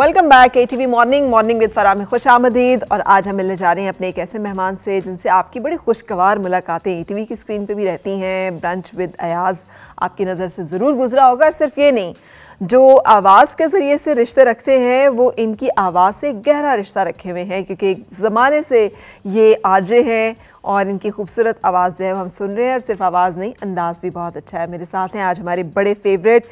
Welcome back A T V morning morning with फराम खुश आमदीद और आज हम मिलने जा रहे हैं अपने एक ऐसे मेहमान से जिनसे आपकी बड़ी खुशगवार मुलाकातें ए टी वी की स्क्रीन पे भी रहती हैं ब्रंच विद अयाज आपकी नज़र से ज़रूर गुजरा होगा और सिर्फ ये नहीं जो आवाज़ के ज़रिए से रिश्ते रखते हैं वो इनकी आवाज़ से गहरा रिश्ता रखे हुए हैं क्योंकि ज़माने से ये आजे हैं और इनकी खूबसूरत आवाज़ जो है हम सुन रहे हैं और सिर्फ आवाज़ नहीं अंदाज भी बहुत अच्छा है मेरे साथ हैं आज हमारे बड़े favourite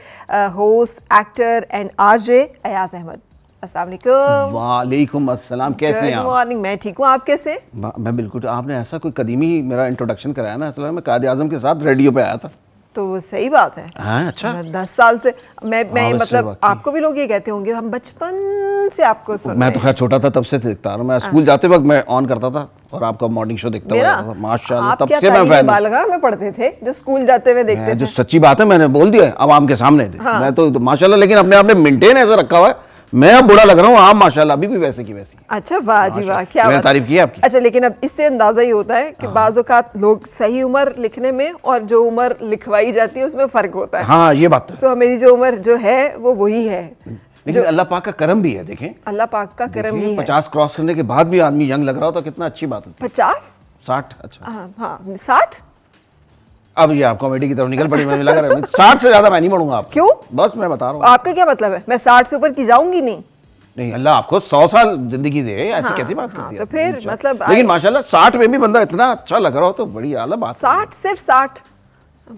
host actor and R J Ayaz Ahmed वालेकुम अस्सलाम कैसे हैं आप मॉर्निंग मैं ठीक हूँ आप कैसे मैं बिल्कुल आपने ऐसा कोई कदीमी मेरा इंट्रोडक्शन कराया ना असल में कायद आजम के साथ रेडियो पे आया था तो वो सही बात है हाँ, अच्छा दस साल से मैं मैं हाँ, मतलब आपको भी लोग ये कहते होंगे हम बचपन से आपको सुन मैं तो खैर छोटा था तब से देखता रहा मैं हाँ। स्कूल जाते वक्त मैं ऑन करता था और आपका मॉर्निंग शो देखता हुआ माशाल्लाह तब से मैं फैन बालगा में पढ़ते थे जो स्कूल जाते हुए देखते थे जो सच्ची बात है मैंने बोल दिया अब आम के सामने हाँ। मैं तो, तो माशाल्लाह लेकिन अपने आपने मेंटेन ऐसा रखा हुआ है मैं अब बुरा लग रहा हूँ आप माशाल्लाह अभी भी वैसे की वैसी अच्छा वाह जी वाह क्या मैंने तारीफ की आपकी अच्छा लेकिन अब इससे अंदाजा ही होता है कि हाँ। बाज़ात लोग सही उम्र लिखने में और जो उम्र लिखवाई जाती है उसमें फ़र्क होता है हाँ ये बात सो तो मेरी जो उम्र जो है वो वही है लेकिन अल्लाह पाक का करम भी है देखें अल्लाह पाक का करम ही पचास क्रॉस करने के बाद भी आदमी यंग लग रहा होता कितना अच्छी बात होती है पचास साठ अच्छा हाँ हाँ साठ अब ये आप कॉमेडी की तरफ निकल पड़ी मैंने लगा साठ से ज्यादा मैं नहीं बढ़ूंगा आप क्यों बस मैं बता रहा हूँ आपका क्या मतलब है मैं साठ से ऊपर की जाऊंगी नहीं नहीं अल्लाह आपको सौ साल जिंदगी दे ऐसी हाँ, कैसी बात हाँ, करती है तो फिर अच्छा। मतलब लेकिन माशाल्लाह साठ में भी बंदा इतना अच्छा लग रहा हो तो बड़ी आला बात साठ सिर्फ साठ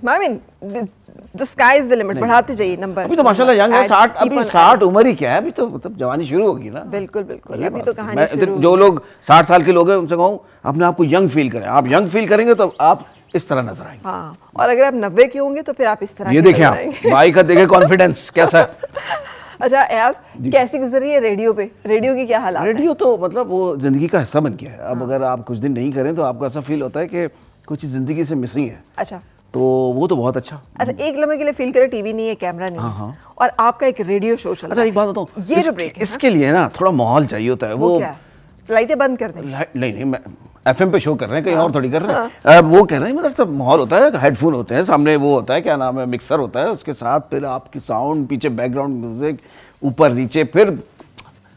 I mean the sky is the limit बढ़ाते जाइए नंबर अभी तो माशाल्लाह यंग है 60 अभी 60 उम्र ही क्या है अभी तो मतलब जवानी शुरू होगी ना बिल्कुल बिल्कुल अभी तो कहानी शुरू जो लोग 60 साल के लोग हैं उनसे कहूँ अपने आप को यंग फील करें आप यंग फील करेंगे तो आप इस तरह नजर आएंगे हाँ और अगर आप नब्बे के होंगे तो फिर आप इस तरह ये देखें आप भाई का देखे कॉन्फिडेंस कैसा अच्छा एस कैसी गुजर रही है रेडियो पे रेडियो की क्या हालत रेडियो तो मतलब वो ज़िंदगी का हिस्सा बन गया है अब हाँ। अगर आप कुछ दिन नहीं करें तो आपको ऐसा फील होता है कि कुछ ज़िंदगी से मिसिंग है अच्छा तो वो तो बहुत अच्छा अच्छा एक लम्हे के लिए फील करें टीवी नहीं है कैमरा नहीं हाँ हाँ। और आपका एक रेडियो शो चल अच्छा एक बात बताऊँ ये जो ब्रेक इसके लिए ना थोड़ा माहौल चाहिए होता है वो क्या लाइटें बंद कर दें नहीं नहीं मैं एफ पे शो कर रहे हैं कहीं और हाँ। थोड़ी कर रहे हैं आ, हाँ। वो कह रहे हैं मतलब सब माहौल होता है हेडफोन होते हैं सामने वो होता है क्या नाम है मिक्सर होता है उसके साथ फिर आपकी साउंड पीछे बैकग्राउंड म्यूजिक ऊपर नीचे फिर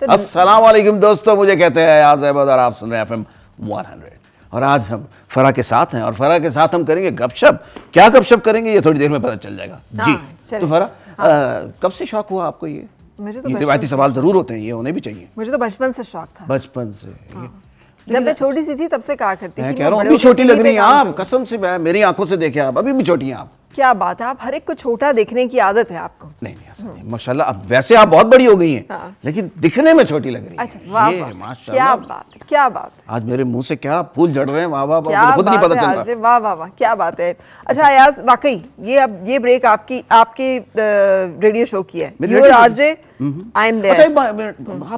तो असलम दोस्तों मुझे कहते हैं आज अहमद और आप सुन रहे हैं एफ एम और आज हम फरा के साथ हैं और फरा के साथ हम करेंगे गपशप क्या गपशप करेंगे ये थोड़ी देर में पता चल जाएगा हाँ, जी तो फरा कब से शौक हुआ आपको ये मुझे तो रिवायती तो सवाल ज़रूर होते हैं ये होने भी चाहिए मुझे तो बचपन से शौक था बचपन से हाँ। जब मैं छोटी सी थी तब से कहा करती थी कह रहा हूँ अभी छोटी लग रही हैं आप कसम से मैं मेरी आंखों से देखे आप अभी भी छोटी हैं आप क्या बात है आप हर एक को छोटा देखने की आदत है आपको नहीं नहीं, नहीं माशाल्लाह अब वैसे आप बहुत बड़ी हो गई हैं हाँ। लेकिन दिखने में छोटी लग रही अच्छा, वाह क्या बात है क्या बात है आज मेरे मुंह से क्या फूल झड़ रहे हैं वाह वाह वाह खुद नहीं पता चल रहा वाह वाह वाह क्या बात है अच्छा अयाज वाकई ये अब ये ब्रेक आपकी आपके रेडियो शो की है हम्म, हम्म। अच्छा,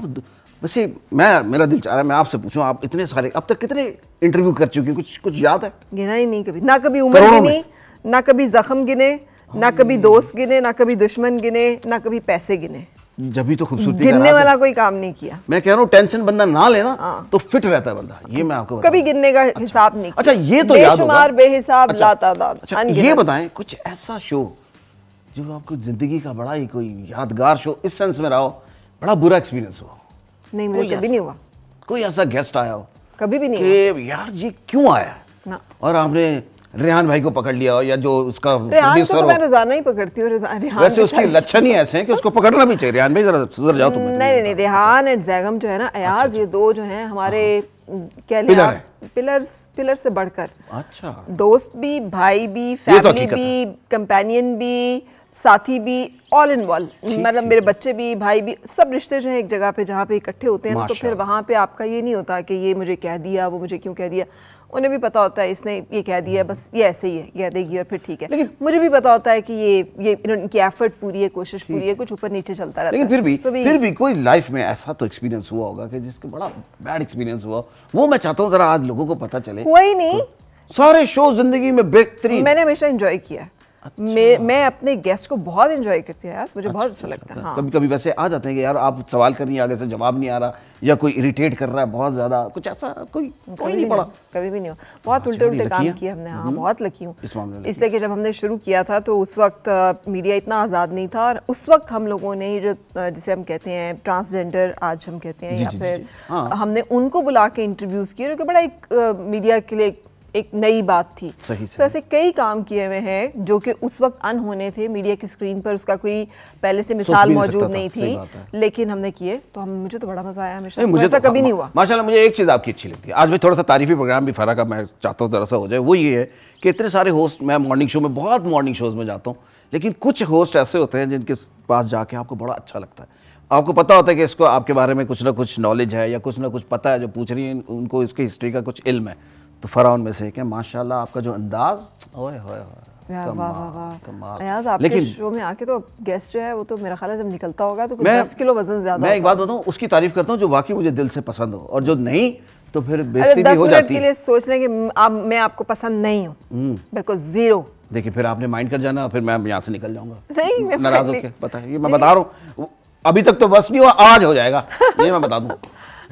वैसे मैं मेरा दिल चाह रहा है मैं आपसे पूछूं आप इतने सारे अब तक कितने इंटरव्यू कर चुके हैं कुछ कुछ याद है गिना ही नहीं कभी ना कभी उम्र भी नहीं ना कभी जख्म गिने ना कभी हाँ। दोस्त गिने ना कभी दुश्मन गिने ना कभी पैसे गिने जब भी तो खूबसूरती गिनने वाला कोई काम नहीं किया मैं कह रहा हूँ टेंशन बंदा ना लेना हाँ। तो फिट रहता है बंदा ये मैं आपको कभी गिनने का अच्छा, हिसाब नहीं अच्छा ये तो याद बेहिसाब अच्छा, लातादाद अच्छा, ये बताएं कुछ ऐसा शो जो आपको जिंदगी का बड़ा ही कोई यादगार शो इस सेंस में रहा हो बड़ा बुरा एक्सपीरियंस हुआ नहीं मुझे कभी नहीं हुआ कोई ऐसा गेस्ट आया हो कभी भी नहीं यार ये क्यों आया और आपने रेहान भाई को पकड़ लिया हो या जो उसका प्रोड्यूसर तो, तो मैं रोजाना ही पकड़ती हूँ वैसे उसके लक्षण ही ऐसे हैं कि उसको पकड़ना भी चाहिए रेहान भाई जरा सुधर जाओ तुम नहीं नहीं रेहान एंड जैगम जो है ना अच्छा, अयाज अच्छा। ये दो जो हैं हमारे कह लें आप पिलर्स पिलर से बढ़कर अच्छा दोस्त भी भाई भी फैमिली तो भी कंपेनियन भी साथी भी ऑल इन वॉल मतलब मेरे बच्चे भी भाई भी सब रिश्ते जो हैं एक जगह पे जहाँ पे इकट्ठे होते हैं ना तो फिर वहाँ पे आपका ये नहीं होता कि ये मुझे कह दिया वो मुझे क्यों कह दिया उन्हें भी पता होता है इसने ये कह दिया बस ये ऐसे ही है कह देगी और फिर ठीक है लेकिन मुझे भी पता होता है कि ये ये इनकी एफर्ट पूरी है कोशिश पूरी है कुछ ऊपर नीचे चलता रहता लेकिन फिर भी फिर भी कोई लाइफ में ऐसा तो एक्सपीरियंस हुआ होगा कि जिसका बड़ा बैड एक्सपीरियंस हुआ वो मैं चाहता हूँ जरा आज लोगों को पता चले वही नहीं सारे शो जिंदगी में बेहतरीन मैंने हमेशा इंजॉय किया अच्छा। मैं अपने गेस्ट को बहुत इंजॉय करती हूँ यार मुझे अच्छा, बहुत अच्छा, अच्छा लगता अच्छा। है हाँ। कभी कभी वैसे आ जाते हैं कि यार आप सवाल कर रही आगे से जवाब नहीं आ रहा या कोई इरिटेट कर रहा है बहुत ज़्यादा कुछ ऐसा कोई कोई नहीं पड़ा कभी भी नहीं हो बहुत हाँ, उल्टे उल्टे काम किए हमने हाँ हम्म। बहुत लकी हूँ इसलिए कि जब हमने शुरू किया था तो उस वक्त मीडिया इतना आज़ाद नहीं था और उस वक्त हम लोगों ने जो जिसे हम कहते हैं ट्रांसजेंडर आज हम कहते हैं या फिर हाँ। हमने उनको बुला के इंटरव्यूज़ किए जो कि बड़ा एक मीडिया के लिए एक नई बात थी सही तो so, ऐसे कई काम किए हुए हैं जो कि उस वक्त अनहोने थे मीडिया की स्क्रीन पर उसका कोई पहले से मिसाल मौजूद नहीं थी लेकिन हमने किए तो हम मुझे तो बड़ा मजा आया हमेशा मुझे तो, तो कभी हाँ, नहीं हुआ माशाल्लाह मुझे एक चीज़ आपकी अच्छी लगती है आज भी थोड़ा सा तारीफी प्रोग्राम भी फरा का मैं चाहता हूँ जरा सा हो जाए वो ये है कि इतने सारे होस्ट मैं मॉर्निंग शो में बहुत मॉर्निंग शोज़ में जाता हूँ लेकिन कुछ होस्ट ऐसे होते हैं जिनके पास जाके आपको बड़ा अच्छा लगता है आपको पता होता है कि इसको आपके बारे में कुछ ना कुछ नॉलेज है या कुछ ना कुछ पता है जो पूछ रही है उनको इसकी हिस्ट्री का कुछ इल्म है तो फ़राउन में से माशाल्लाह आपका जो अंदाज ओए होए होए तो तो तो उसकी तारीफ करता जो मुझे दिल से पसंद हो और जो नहीं तो फिर भी हो जाती के लिए सोच लें कि आप मैं आपको पसंद नहीं हूँ हम्म। बिल्कुल जीरो देखिए फिर आपने माइंड कर जाना फिर मैं यहाँ से निकल जाऊंगा नाराज होकर ये मैं बता रहा हूँ अभी तक तो बस नहीं हुआ आज हो जाएगा ये मैं बता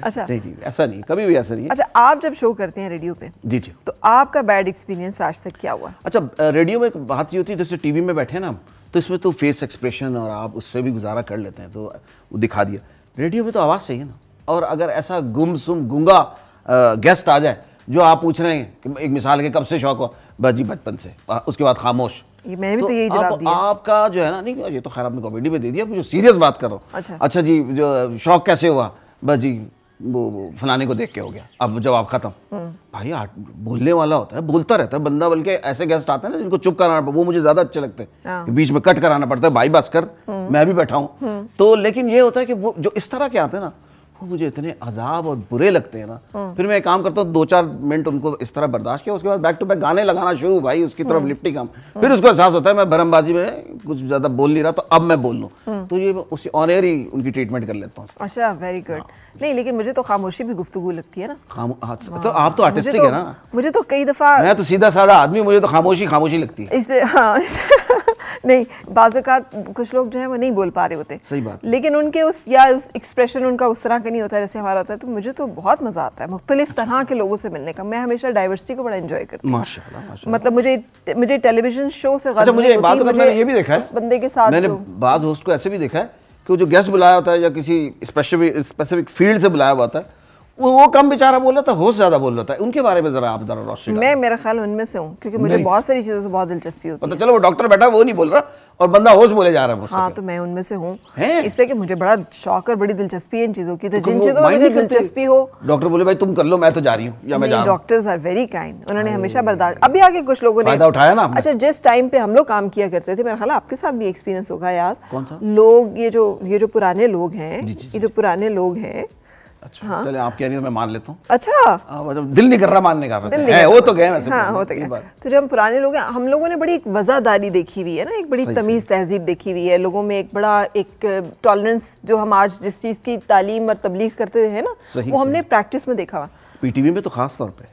अच्छा नहीं जी ऐसा नहीं कभी भी ऐसा नहीं अच्छा आप जब शो करते हैं रेडियो पे जी जी तो आपका बैड एक्सपीरियंस आज तक क्या हुआ अच्छा रेडियो में एक बात ये होती है जैसे टीवी में बैठे ना तो इसमें तो फेस एक्सप्रेशन और आप उससे भी गुजारा कर लेते हैं तो दिखा दिया रेडियो में तो आवाज़ सही है ना और अगर ऐसा गुम सुम गंगा गेस्ट आ जाए जो आप पूछ रहे हैं कि एक मिसाल के कब से शौक हुआ बस जी बचपन से उसके बाद खामोश ये मैंने भी तो, तो यही जवाब आप, दिया आपका जो है ना नहीं ये तो खैर आपने कॉमेडी में दे दिया जो सीरियस बात करो अच्छा अच्छा जी जो शौक कैसे हुआ बस जी वो फलाने को देख के हो गया अब जवाब खत्म भाई बोलने वाला होता है बोलता रहता है बंदा बल्कि ऐसे गेस्ट आते हैं ना जिनको चुप कराना पड़ता वो मुझे ज्यादा अच्छे लगते हैं हाँ। बीच में कट कराना पड़ता है भाई बस कर हम्म। मैं भी बैठा हूँ हम्म। तो लेकिन ये होता है कि वो जो इस तरह के आते हैं ना वो मुझे इतने अजाब और बुरे लगते हैं ना फिर मैं काम करता हूँ दो चार मिनट उनको इस तरह बर्दाश्त किया उसके बाद बैक टू बैक गाने लगाना शुरू भाई उसकी तरफ लिपटी काम फिर उसको एहसास होता है मैं भरमबाजी में कुछ ज़्यादा बोल नहीं रहा तो अब मैं बोल लूँ तो ये उस ऑनियर ही उनकी ट्रीटमेंट कर लेता हूँ अच्छा वेरी गुड नहीं लेकिन मुझे तो खामोशी भी गुफ्तु लगती है ना हाँ, तो, तो आप तो आर्टिस्टिक है तो ना मुझे तो कई दफ़ा मैं तो सीधा साधा आदमी मुझे तो खामोशी खामोशी लगती है इसलिए हाँ नहीं बाज़ात कुछ लोग जो है वो नहीं बोल पा रहे होते सही बात लेकिन उनके उस या उस एक्सप्रेशन उनका उस तरह कोई नहीं होता जैसे हमारा होता है तो मुझे तो बहुत मज़ा आता है मुख्तलिफ अच्छा। तरह के लोगों से मिलने का मैं हमेशा डाइवर्सिटी को बड़ा इंजॉय करती हूँ मतलब मुझे मुझे टेलीविजन शो से अच्छा, तो बंदे के साथ मैंने होस्ट को ऐसे भी देखा है कि जो गेस्ट बुलाया होता है या किसी स्पेसिफिक स्पेसिफिक फील्ड से बुलाया हुआ होता है वो वो कम बेचारा बोल रहा था होश ज्यादा बोल रहा था उनके बारे में जरा आप जरा रोशनी मैं मेरा ख्याल उनमें से हूँ क्योंकि मुझे बहुत सारी चीज़ों से बहुत दिलचस्पी होती है चलो वो डॉक्टर बैठा वो नहीं बोल रहा और बंदा होश बोले जा रहा है हाँ तो मैं उनमें से हूँ इसलिए कि मुझे बड़ा शौक और बड़ी दिलचस्पी है इन चीज़ों की तो, तो जिन चीज़ों में दिलचस्पी हो डॉक्टर बोले भाई तुम कर लो मैं तो जा रही हूँ या मैं डॉक्टर्स आर वेरी काइंड उन्होंने हमेशा बर्दाश्त अभी आगे कुछ लोगों ने उठाया ना अच्छा जिस टाइम पे हम लोग काम किया करते थे मेरा ख्याल आपके साथ भी एक्सपीरियंस होगा यार लोग ये जो ये जो पुराने लोग हैं ये जो पुराने लोग हैं अच्छा चले आप कह रही हो मैं मान लेता हूँ अच्छा हाँ, दिल नहीं कर रहा मानने का तो वो तो गए हाँ, तो, तो जब हम पुराने लोग हैं हम लोगों ने बड़ी एक वजादारी देखी हुई है ना एक बड़ी तमीज़ तहजीब देखी हुई है लोगों में एक बड़ा एक टॉलरेंस जो हम आज जिस चीज़ की तालीम और तबलीग करते हैं ना वो हमने प्रैक्टिस में देखा पीटीवी में तो खास तौर पर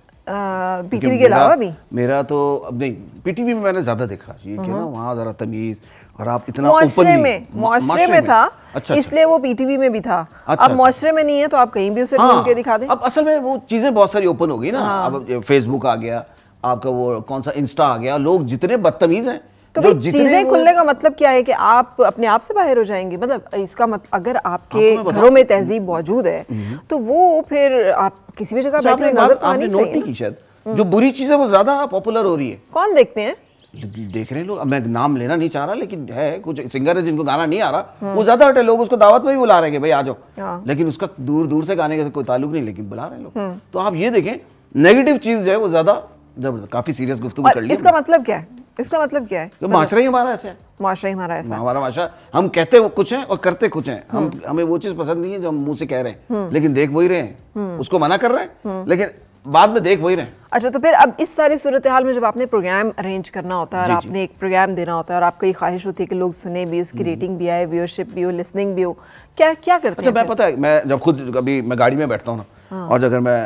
पीटीवी के अलावा भी मेरा तो अब नहीं पीटीवी में मैंने ज़्यादा देखा ये हम्म। वहाँ ज़रा तमीज़ और आप इतना माशरे में में था अच्छा, अच्छा। इसलिए वो पीटीवी में भी था अच्छा, अब अच्छा। माशरे में नहीं है तो आप कहीं भी उसे हाँ, के दिखा दें अब असल में वो चीज़ें बहुत सारी ओपन हो गई ना हाँ, अब फेसबुक आ गया आपका वो कौन सा इंस्टा आ गया लोग जितने बदतमीज हैं तो चीजें खुलने का मतलब क्या है कि आप अपने आप से बाहर हो जाएंगे मतलब इसका मतलब अगर आपके घरों में तहजीब मौजूद है हम्म। तो वो फिर आप किसी भी जगह बैठे नजर आनी चाहिए हम्म। जो बुरी चीज है वो ज्यादा पॉपुलर हो रही है कौन देखते हैं देख रहे हैं लोग मैं नाम लेना नहीं चाह रहा लेकिन है कुछ सिंगर है जिनको गाना नहीं आ रहा वो ज्यादा हटे लोग उसको दावत में भी बुला रहे हैं भाई आ जाओ हाँ। लेकिन उसका दूर दूर से गाने का कोई ताल्लुक नहीं लेकिन बुला रहे लोग हम्म। तो आप ये देखें नेगेटिव चीज जो है वो ज्यादा जबरदस्त काफी सीरियस गुफ्तु कर ली इसका मतलब क्या है इसका मतलब क्या है तो माशरा ही हमारा ऐसा है माशरा ही हमारा ऐसा है हमारा माशरा हम कहते हैं कुछ हैं और करते कुछ हैं हम हम्म। हमें वो चीज पसंद नहीं है जो हम मुंह से कह रहे हैं हम्म। लेकिन देख वही रहे हैं उसको मना कर रहे हैं लेकिन बाद में देख वही रहे अच्छा तो फिर अब इस सारी सूरत हाल में जब आपने प्रोग्राम अरेंज करना होता है और आपने एक प्रोग्राम देना होता है और आपको ये ख्वाहिश होती है कि लोग सुने भी उसकी रेटिंग हम्म। भी आए व्यूअरशिप भी हो लिसनिंग भी हो क्या क्या करते अच्छा मैं पता है मैं जब खुद कभी मैं गाड़ी में बैठता हूँ ना हाँ। और अगर मैं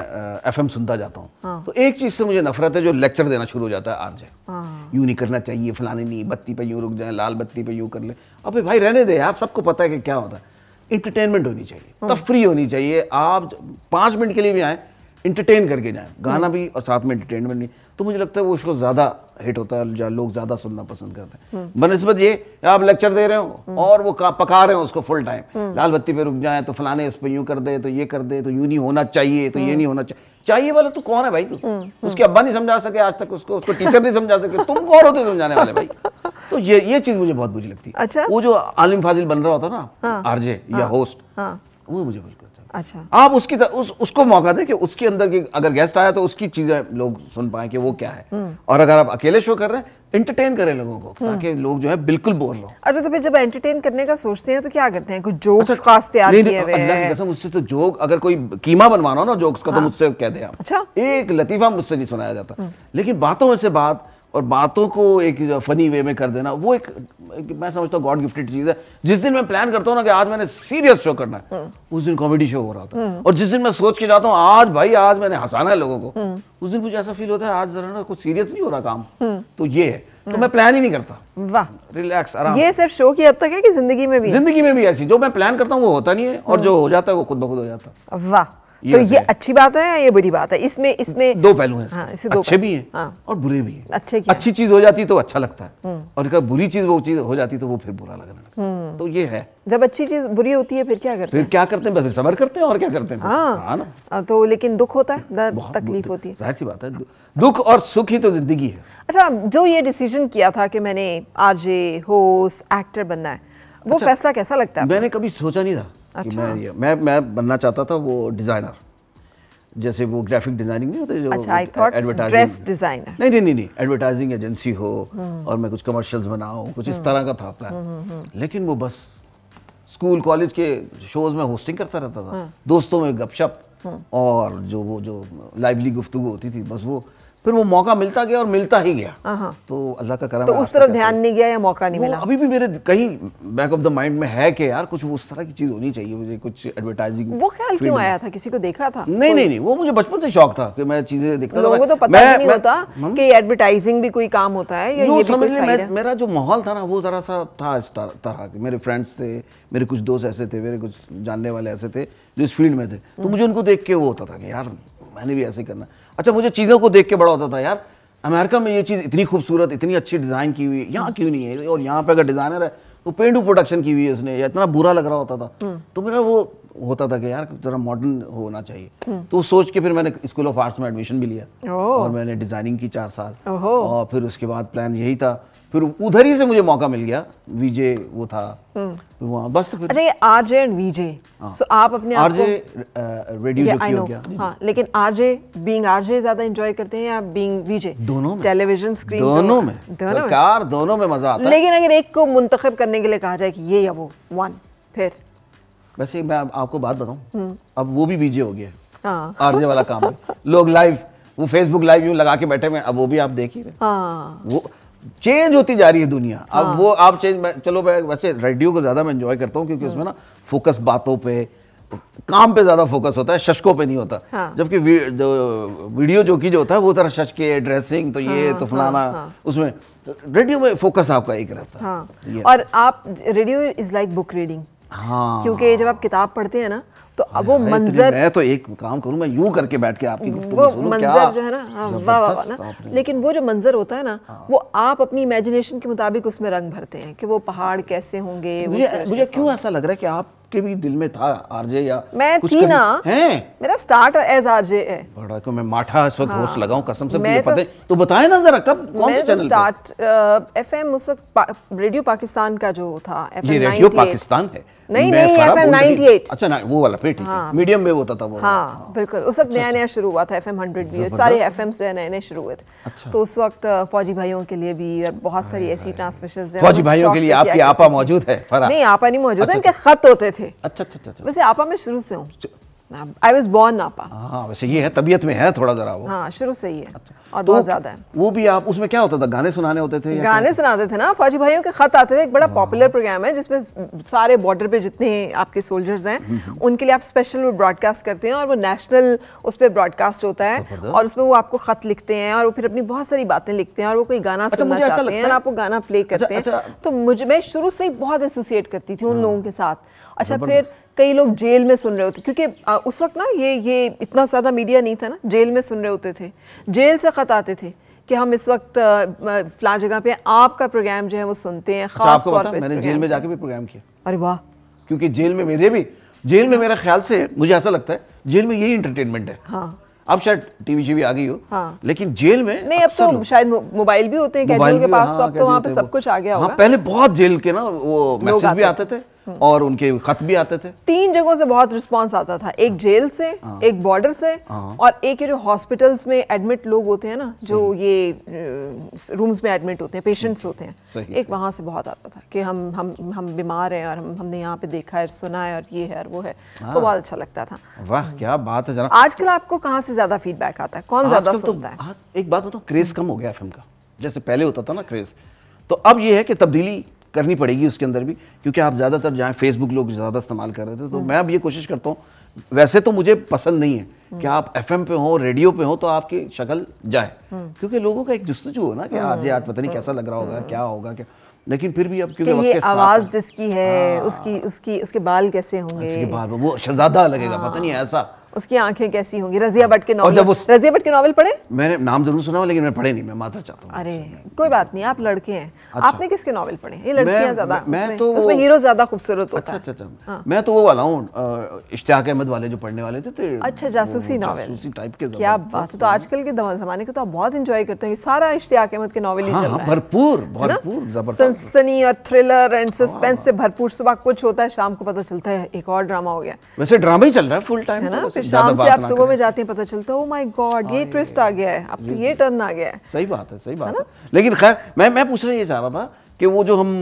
एफ एम सुनता जाता हूँ हाँ। तो एक चीज़ से मुझे नफरत है जो लेक्चर देना शुरू हो जाता है आज हाँ। यूँ नहीं करना चाहिए फलाने नहीं बत्ती पे यूँ रुक जाए लाल बत्ती पे यूँ कर ले अबे भाई रहने दे आप सबको पता है कि क्या होता है इंटरटेनमेंट होनी चाहिए हाँ। तफरी होनी चाहिए आप पाँच मिनट के लिए भी आएँ इंटरटेन करके जाए हम्म। गाना भी और साथ में इंटरटेनमेंट नहीं तो मुझे लगता है वो उसको ज़्यादा हिट होता है लोग ज़्यादा सुनना पसंद करते हैं हम्म। बनस्बत ये आप लेक्चर दे रहे हो हम्म। और वो पका रहे हो उसको फुल टाइम लाल बत्ती पे रुक जाए तो फलाने इस पर यूँ कर दे तो ये कर दे तो यूँ नहीं होना चाहिए तो ये नहीं होना चाहिए चाहिए वाला तो कौन है भाई तू उसके अब्बा नहीं समझा सके आज तक उसको उसको टीचर नहीं समझा सके तुम कौन होते समझाने वाले भाई तो ये ये चीज़ मुझे बहुत बुरी लगती है अच्छा। वो जो आलिम फाजिल बन रहा होता ना हाँ। आरजे या हाँ। होस्ट हाँ। वो मुझे बिल्कुल अच्छा आप उसकी तर, उस, उसको मौका दें कि उसके अंदर की अगर गेस्ट आया तो उसकी चीजें लोग सुन पाए कि वो क्या है हम्म। और अगर आप अकेले शो कर रहे हैं एंटरटेन करें लोगों को हम्म। ताकि लोग जो है बिल्कुल बोर लो अच्छा तो फिर जब एंटरटेन करने का सोचते हैं तो क्या करते हैं कुछ जोक्स अच्छा, खास तैयार किए हुए हैं कसम उससे तो जोक अगर कोई कीमा बनवाना हो ना जोक्स का तो हाँ। मुझसे कह दे आप अच्छा एक लतीफा मुझसे नहीं सुनाया जाता हम्म। लेकिन बातों में से बात और बातों को एक फनी वे में कर देना वो एक, एक मैं समझता हूँ गॉड गिफ्टेड चीज़ है जिस दिन मैं प्लान करता हूँ ना कि आज मैंने सीरियस शो करना है हम्म। उस दिन कॉमेडी शो हो रहा था हम्म। और जिस दिन मैं सोच के जाता हूँ आज भाई आज मैंने हंसाना है लोगों को हम्म। उस दिन मुझे ऐसा फील होता है आज जरा ना कुछ सीरियस नहीं हो रहा काम तो ये है तो मैं प्लान ही नहीं करता वाह रिलैक्स आराम ये सिर्फ शो की हद तक है कि जिंदगी में भी जिंदगी में भी ऐसी जो मैं प्लान करता हूँ वो होता नहीं है और जो हो जाता है वो खुद ब खुद हो जाता वाह तो ये अच्छी बात है या ये बुरी बात है इसमें इसमें दो पहलू हैं हाँ, दो अच्छे भी हैं हाँ। और बुरे भी हैं अच्छे अच्छी चीज हो जाती तो अच्छा लगता है हम्म। और अगर बुरी चीज वो चीज हो जाती तो वो फिर बुरा लगने लगता है हम्म। तो ये है जब अच्छी चीज बुरी होती है फिर क्या करते हैं फिर क्या करते हैं सबर करते हैं और क्या करते हैं हाँ, हाँ, हाँ तो लेकिन दुख होता है दर्द तकलीफ होती है जाहिर सी बात है दुख और सुख ही तो जिंदगी है अच्छा जो ये डिसीजन किया था कि मैंने आरजे होस्ट एक्टर बनना है वो अच्छा। फैसला कैसा लगता है मैंने कभी सोचा नहीं था अच्छा मैं मैं मैं बनना चाहता था वो डिज़ाइनर जैसे वो ग्राफिक डिजाइनिंग नहीं होते जो अच्छा, ड्रेस डिजाइनर नहीं नहीं नहीं, नहीं एडवर्टाइजिंग एजेंसी हो हम्म। और मैं कुछ कमर्शियल्स बनाऊँ कुछ इस हम्म। तरह का था प्लान हम्म, लेकिन वो बस स्कूल कॉलेज के शोज में होस्टिंग करता रहता था दोस्तों में गपशप और जो वो जो लाइवली गुफ्तु होती थी बस वो फिर वो मौका मिलता गया और मिलता ही गया हाँ, हाँ। तो अल्लाह का करम तो उस तरफ ध्यान नहीं गया या मौका नहीं मिला अभी भी मेरे कहीं बैक ऑफ द माइंड में है कि यार कुछ उस तरह की चीज़ होनी चाहिए मुझे कुछ एडवर्टाइजिंग वो ख्याल क्यों आया था किसी को देखा था नहीं नहीं नहीं वो मुझे बचपन से शौक था कि मैं चीज़ें देखता लोगों को तो पता नहीं होता कि एडवर्टाइजिंग भी कोई काम होता है या ये समझ मेरा जो माहौल था ना वो ज़रा सा था इस तरह के मेरे फ्रेंड्स थे मेरे कुछ दोस्त ऐसे थे मेरे कुछ जानने वाले ऐसे थे जो इस फील्ड में थे तो हम्म। मुझे उनको देख के वो होता था कि यार मैंने भी ऐसे करना अच्छा मुझे चीज़ों को देख के बड़ा होता था यार अमेरिका में ये चीज़ इतनी खूबसूरत इतनी अच्छी डिज़ाइन की हुई है यहाँ क्यों नहीं है और यहाँ पे अगर डिज़ाइनर है तो पेंडू प्रोडक्शन की हुई है उसने या इतना बुरा लग रहा होता था हम्म। तो मेरा वो होता था कि यार जरा मॉडर्न होना चाहिए हम्म। तो सोच के फिर मैंने स्कूल ऑफ आर्ट्स में एडमिशन भी लिया और मैंने डिज़ाइनिंग की चार साल और फिर उसके बाद प्लान यही था फिर उधर ही से मुझे मौका मिल गया विजय वो था हम्म। वहाँ बस तो फिर अच्छा आरजे एंड विजय सो आप अपने आरजे रेडियो आई नो हाँ लेकिन आरजे बीइंग आरजे ज्यादा एंजॉय करते हैं या बीइंग विजय दोनों में टेलीविजन स्क्रीन दोनों में दोनों कार दोनों में मजा आता है लेकिन अगर एक को मुंतखब करने के लिए कहा जाए कि ये या वो वन फिर वैसे मैं आपको बात बताऊं हम्म। अब वो भी विजय हो गया आरजे हाँ। वाला काम लोग लाइव वो फेसबुक लाइव यूं लगा के बैठे हुए अब वो भी आप देख ही रहे हाँ। वो चेंज होती जा रही है दुनिया हाँ। अब वो आप चेंज चलो मैं वैसे रेडियो को ज़्यादा मैं एंजॉय करता हूँ क्योंकि उसमें ना फोकस बातों पे काम पे ज़्यादा फोकस होता है शशकों पे नहीं होता हाँ। जबकि वी, जो वीडियो जो की जो होता है वो तरह शश के ड्रेसिंग तो ये हाँ, तो हाँ, फलाना हाँ, हाँ. उसमें तो रेडियो में फोकस आपका एक रहता है हाँ. और आप radio is like book reading हाँ क्योंकि जब आप किताब पढ़ते हैं ना तो अब वो मंजर मैं तो एक काम करूं मैं यूं करके बैठ के आपकी गुफ्तगू सुनूं क्या मंजर जो है ना हाँ, वाह वाह वाह ना लेकिन वो जो मंजर होता है ना हाँ। वो आप अपनी इमेजिनेशन के मुताबिक उसमें रंग भरते हैं कि वो पहाड़ कैसे होंगे मुझे, मुझे क्यों ऐसा लग रहा है कि आपके भी दिल में था आरजे या मैं कुछ थी ना हैं मेरा स्टार्ट एज आरजे है बड़ा क्यों मैं माठा इस वक्त होश हाँ। लगाऊं कसम से मुझे तो- पता है तो बताएं ना जरा कब कौन से चैनल स्टार्ट एफएम उस वक्त रेडियो पाकिस्तान का जो था एफएम रेडियो पाकिस्तान है नहीं नहीं एफ एम नाइनटी एट अच्छा ना वो वाला फिर हाँ, मीडियम में होता था वो हाँ बिल्कुल उस वक्त नया अच्छा, नया अच्छा। शुरू हुआ था एफ एम हंड्रेड भी सारे एफ एम जो है नए नए शुरू हुए थे अच्छा। तो उस वक्त फौजी भाइयों के लिए भी और बहुत सारी ऐसी ट्रांसमिशन फौजी भाइयों के लिए आपकी आपा मौजूद है नहीं आपा नहीं मौजूद है अच्छा, इनके खत होते थे अच्छा अच्छा वैसे आपा में शुरू से हूँ आई वॉज बॉर्न नापा हाँ वैसे ये है तबीयत में है थोड़ा जरा वो हाँ शुरू से ही है अच्छा। और तो बहुत ज्यादा है वो भी आप उसमें क्या होता था गाने सुनाने होते थे गाने सुनाते थे ना फौजी भाइयों के खत आते थे एक बड़ा पॉपुलर हाँ। प्रोग्राम है जिसमें सारे बॉर्डर पे जितने आपके सोल्जर्स हैं हम्म, हम्म। उनके लिए आप स्पेशल ब्रॉडकास्ट करते हैं और वो नेशनल उस पर ब्रॉडकास्ट होता है और उसमें वो आपको खत लिखते हैं और फिर अपनी बहुत सारी बातें लिखते हैं और वो कोई गाना अच्छा, सुनना चाहते हैं और आप गाना प्ले अच्छा, करते हैं अच्छा। तो मुझे मैं शुरू से ही बहुत एसोसिएट करती थी उन हाँ। लोगों के साथ अच्छा फिर कई लोग जेल में सुन रहे होते क्योंकि उस वक्त ना ये ये इतना ज़्यादा मीडिया नहीं था ना जेल में सुन रहे होते थे जेल से ख़त आते थे कि हम इस वक्त फला जगह पे आपका प्रोग्राम जो है वो सुनते हैं खास अच्छा, तौर पे मैंने जेल में जाके भी प्रोग्राम किया अरे वाह क्योंकि जेल में मेरे भी जेल में मेरा ख्याल से मुझे ऐसा लगता है जेल में यही इंटरटेनमेंट है हाँ अब शायद टीवी भी आ गई हो हाँ। लेकिन जेल में नहीं अब तो शायद मोबाइल भी होते हैं के पास तो हाँ, अब तो वहाँ पे सब कुछ आ गया हाँ, होगा पहले बहुत जेल के ना वो मैसेज भी आते थे हम्म। और उनके खत भी आते थे तीन जगहों से बहुत रिस्पांस आता था एक जेल से हाँ। एक बॉर्डर से हाँ। और एक ये जो हॉस्पिटल्स में एडमिट लोग होते हैं ना जो ये रूम्स में एडमिट होते हैं पेशेंट्स होते हैं एक वहाँ से बहुत आता था कि हम हम हम बीमार हैं और हम हमने यहाँ पे देखा है सुना है और ये है और वो है हाँ। तो बहुत अच्छा लगता था वाह क्या हम्म। बात है आजकल आपको कहाँ से ज्यादा फीडबैक आता है कौन ज्यादा तो सुनता है एक बात बताओ क्रेज कम हो गया फिल्म का जैसे पहले होता था ना क्रेज तो अब ये है कि तब्दीली करनी पड़ेगी उसके अंदर भी क्योंकि आप ज़्यादातर जहाँ फेसबुक लोग ज़्यादा इस्तेमाल कर रहे थे तो हम्म। मैं अब ये कोशिश करता हूँ वैसे तो मुझे पसंद नहीं है हम्म। कि आप एफ पे हो रेडियो पे हो तो आपकी शक्ल जाए हम्म। क्योंकि लोगों का एक जस्तजू हो ना कि आज ये आज पता नहीं कैसा लग रहा होगा क्या होगा क्या लेकिन फिर भी अब क्योंकि ये आवाज जिसकी है हाँ। उसकी उसकी उसके बाल कैसे होंगे बाल वो शहजादा लगेगा पता नहीं हाँ। ऐसा उसकी आंखें कैसी होंगी हाँ। रजिया भट्ट के नॉवल उस... रजिया भट्ट के नॉवल पढ़े मैंने नाम जरूर सुना लेकिन मैं पढ़े नहीं मैं मात्र चाहता हूँ अरे कोई बात नहीं आप लड़के हैं अच्छा। आपने किसके नॉवल पढ़े ये लड़कियां ज्यादा मैं तो उसमें हीरो ज्यादा खूबसूरत होता अच्छा अच्छा, अच्छा। हाँ। मैं तो वो वाला हूँ इश्तियाक अहमद वाले जो पढ़ने वाले थे अच्छा जासूसी नॉवल टाइप के क्या बात तो आजकल के जमाने के तो आप बहुत इंजॉय करते हैं सारा इश्तियाक अहमद के नॉवल ही हाँ, भरपूर भरपूर सनसनी और थ्रिलर एंड सस्पेंस से भरपूर सुबह कुछ होता है शाम को पता चलता है एक और ड्रामा हो गया वैसे ड्रामा ही चल रहा है फुल टाइम है तो ना शाम से आप सुबह में जाते हैं पता चलता है माय oh गॉड ये ट्विस्ट हाँ, आ गया है अब तो ये टर्न आ गया है सही बात है सही बात है लेकिन खैर मैं मैं पूछना ये चाह रहा था कि वो जो हम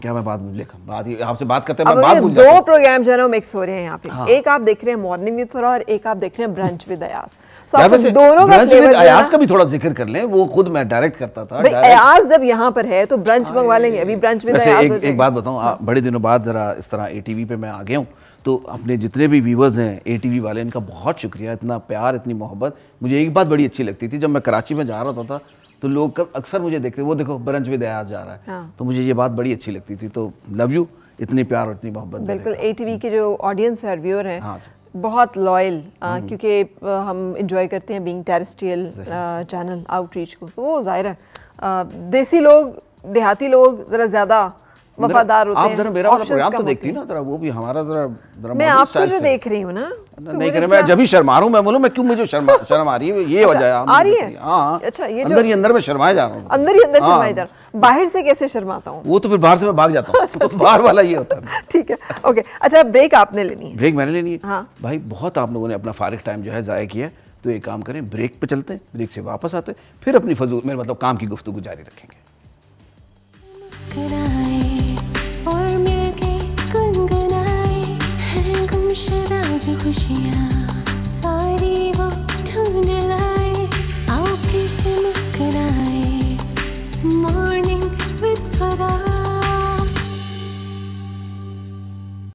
क्या मैं बात बात आपसे बात करते हैं मैं बात दो प्रोग्राम जो है ना मिक्स हो रहे हैं यहाँ पे हाँ। एक आप देख रहे हैं मॉर्निंग विद और एक आप देख रहे हैं ब्रंच विद अयास सो आप दोनों का फ्लेवर अयास का भी थोड़ा जिक्र कर लें वो खुद मैं डायरेक्ट करता था अयास जब यहाँ पर है तो ब्रंच हाँ, मंगवा लेंगे अभी ब्रंच विद अयास एक बात बड़े दिनों बाद जरा इस तरह एटीवी पे मैं आ गया हूँ तो अपने जितने भी व्यूवर्स हैं ए वाले इनका बहुत शुक्रिया इतना प्यार इतनी मोहब्बत मुझे एक बात बड़ी अच्छी लगती थी जब मैं कराची में जा रहा होता था तो लोग अक्सर मुझे देखते वो देखो ब्रंच में दयाज जा रहा है हाँ। तो मुझे ये बात बड़ी अच्छी लगती थी तो लव यू इतनी प्यार और इतनी मोहब्बत बिल्कुल ए के जो ऑडियंस है व्यूअर हैं हाँ। बहुत लॉयल हम्म, हम्म। क्योंकि हम इंजॉय करते हैं बीइंग टेरिस्ट्रियल चैनल आउटरीच को तो वो ज़ाहिर है देसी लोग देहाती लोग ज़रा ज़्यादा वफादार होते आप आप जरा मेरा तो देखती ना जरा वो भी हमारा जरा मैं आपको तो जो देख रही हूँ ना नहीं कह तो मैं जब भी शर्मा रहा हूँ मैं क्यों मुझे शर्म आ रही है ये अच्छा, वजह आ रही है हाँ, अच्छा ये अंदर ही अंदर में शर्माया जा रहा हूँ अंदर ही अंदर हाँ। शर्माया जा बाहर से कैसे शर्माता हूँ वो तो फिर बाहर से मैं भाग जाता हूँ अच्छा, अच्छा। बाहर वाला ये होता है ठीक है ओके अच्छा ब्रेक आपने लेनी है ब्रेक मैंने लेनी है हाँ भाई बहुत आप लोगों ने अपना फारिक टाइम जो है ज़ाया किया तो एक काम करें ब्रेक पे चलते हैं ब्रेक से वापस आते हैं फिर अपनी फजूल मेरे मतलब काम की गुफ्तु जारी रखेंगे और मिलके गुनगुनाए हैं गुमशुदा जो खुशियाँ सारी वो ढूंढ लाए आओ फिर से मुस्कराए मॉर्निंग विद फराए